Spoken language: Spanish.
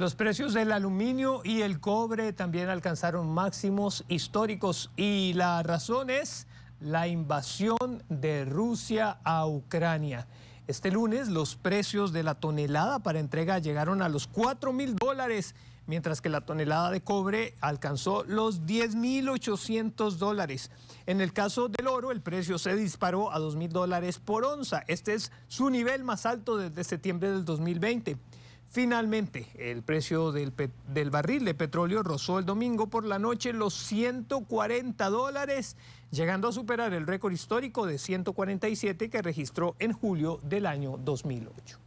Los precios del aluminio y el cobre también alcanzaron máximos históricos y la razón es la invasión de Rusia a Ucrania. Este lunes los precios de la tonelada para entrega llegaron a los 4 mil dólares, mientras que la tonelada de cobre alcanzó los 10 mil 800 dólares. En el caso del oro, el precio se disparó a 2 mil dólares por onza. Este es su nivel más alto desde septiembre del 2020. Finalmente, el precio del, barril de petróleo rozó el domingo por la noche los 140 dólares, llegando a superar el récord histórico de 147 que registró en julio del año 2008.